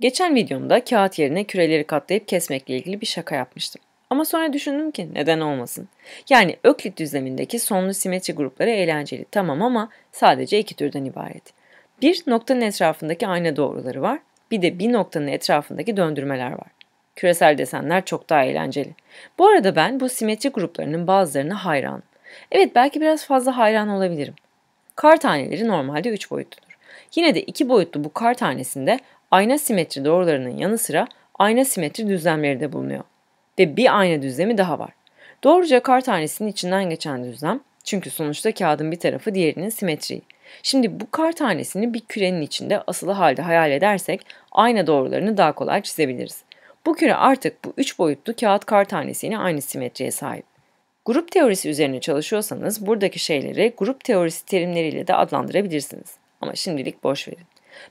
Geçen videomda kağıt yerine küreleri katlayıp kesmekle ilgili bir şaka yapmıştım. Ama sonra düşündüm ki neden olmasın. Yani Öklit düzlemindeki sonlu simetri grupları eğlenceli tamam ama sadece iki türden ibaret. Bir noktanın etrafındaki ayna doğruları var, bir de bir noktanın etrafındaki döndürmeler var. Küresel desenler çok daha eğlenceli. Bu arada ben bu simetri gruplarının bazılarına hayranım. Evet belki biraz fazla hayran olabilirim. Kar taneleri normalde 3 boyutludur. Yine de 2 boyutlu bu kar tanesinde ayna simetri doğrularının yanı sıra ayna simetri düzlemleri de bulunuyor. Ve bir ayna düzlemi daha var. Doğruca kar tanesinin içinden geçen düzlem çünkü sonuçta kağıdın bir tarafı diğerinin simetriği. Şimdi bu kar tanesini bir kürenin içinde asılı halde hayal edersek ayna doğrularını daha kolay çizebiliriz. Bu küre artık bu üç boyutlu kağıt kar tanesiyle aynı simetriye sahip. Grup teorisi üzerine çalışıyorsanız buradaki şeyleri grup teorisi terimleriyle de adlandırabilirsiniz. Ama şimdilik boş verin.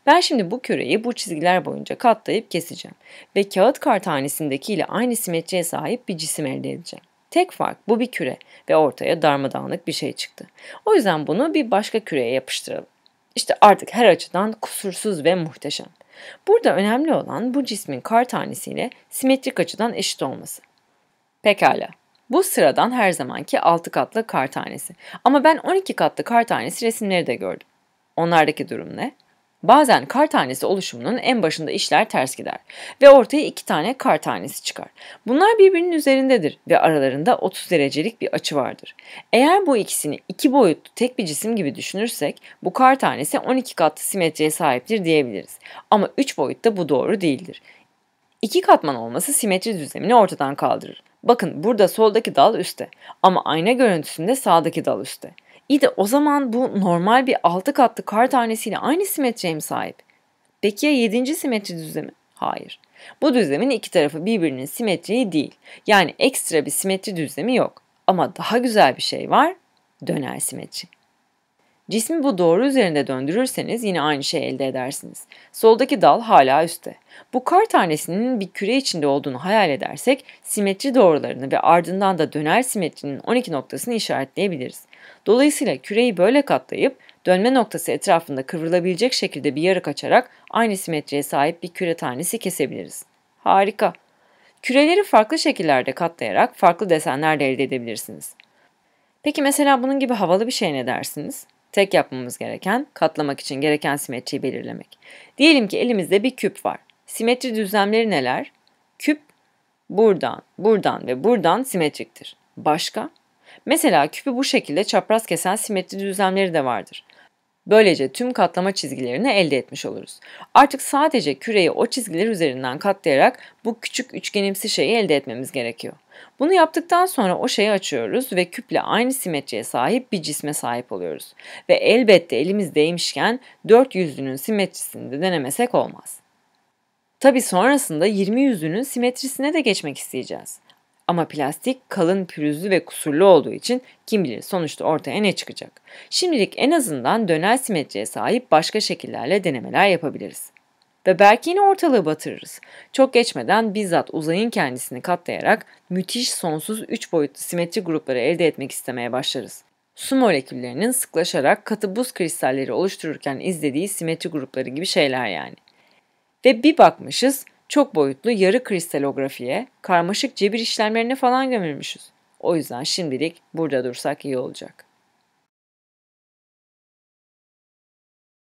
Ben şimdi bu küreyi bu çizgiler boyunca katlayıp keseceğim ve kağıt kartanesindeki ile aynı simetriye sahip bir cisim elde edeceğim. Tek fark bu bir küre ve ortaya darmadağınık bir şey çıktı. O yüzden bunu bir başka küreye yapıştıralım. İşte artık her açıdan kusursuz ve muhteşem. Burada önemli olan bu cismin kar tanesiyle simetrik açıdan eşit olması. Pekala. Bu sıradan her zamanki 6 katlı kar tanesi. Ama ben 12 katlı kar tanesi resimleri de gördüm. Onlardaki durum ne? Bazen kar tanesi oluşumunun en başında işler ters gider ve ortaya iki tane kar tanesi çıkar. Bunlar birbirinin üzerindedir ve aralarında 30 derecelik bir açı vardır. Eğer bu ikisini iki boyutlu tek bir cisim gibi düşünürsek bu kar tanesi 12 katlı simetriye sahiptir diyebiliriz. Ama 3 boyutta bu doğru değildir. İki katman olması simetri düzlemini ortadan kaldırır. Bakın burada soldaki dal üstte ama ayna görüntüsünde sağdaki dal üstte. İyi de o zaman bu normal bir 6 katlı kar tanesiyle aynı simetriye mi sahip? Peki ya 7. simetri düzlemi? Hayır. Bu düzlemin iki tarafı birbirinin simetriği değil. Yani ekstra bir simetri düzlemi yok. Ama daha güzel bir şey var. Döner simetri. Cismi bu doğru üzerinde döndürürseniz yine aynı şeyi elde edersiniz. Soldaki dal hala üstte. Bu kar tanesinin bir küre içinde olduğunu hayal edersek simetri doğrularını ve ardından da döner simetrinin 12 noktasını işaretleyebiliriz. Dolayısıyla küreyi böyle katlayıp dönme noktası etrafında kıvrılabilecek şekilde bir yarık açarak aynı simetriye sahip bir küre tanesi kesebiliriz. Harika. Küreleri farklı şekillerde katlayarak farklı desenler de elde edebilirsiniz. Peki mesela bunun gibi havalı bir şey ne dersiniz? Tek yapmamız gereken katlamak için gereken simetriyi belirlemek. Diyelim ki elimizde bir küp var. Simetri düzlemleri neler? Küp buradan, buradan ve buradan simetriktir. Başka? Mesela küpü bu şekilde çapraz kesen simetri düzlemleri de vardır. Böylece tüm katlama çizgilerini elde etmiş oluruz. Artık sadece küreyi o çizgiler üzerinden katlayarak bu küçük üçgenimsi şeyi elde etmemiz gerekiyor. Bunu yaptıktan sonra o şeyi açıyoruz ve küple aynı simetriye sahip bir cisme sahip oluyoruz. Ve elbette elimiz değmişken dört yüzlünün simetrisini de denemesek olmaz. Tabi sonrasında 20 yüzünün simetrisine de geçmek isteyeceğiz. Ama plastik kalın, pürüzlü ve kusurlu olduğu için kim bilir sonuçta ortaya ne çıkacak. Şimdilik en azından dönel simetriye sahip başka şekillerle denemeler yapabiliriz. Ve belki yine ortalığı batırırız. Çok geçmeden bizzat uzayın kendisini katlayarak müthiş sonsuz üç boyutlu simetri grupları elde etmek istemeye başlarız. Su moleküllerinin sıklaşarak katı buz kristalleri oluştururken izlediği simetri grupları gibi şeyler yani. Ve bir bakmışız çok boyutlu yarı kristalografiye, karmaşık cebir işlemlerine falan gömülmüşüz. O yüzden şimdilik burada dursak iyi olacak.''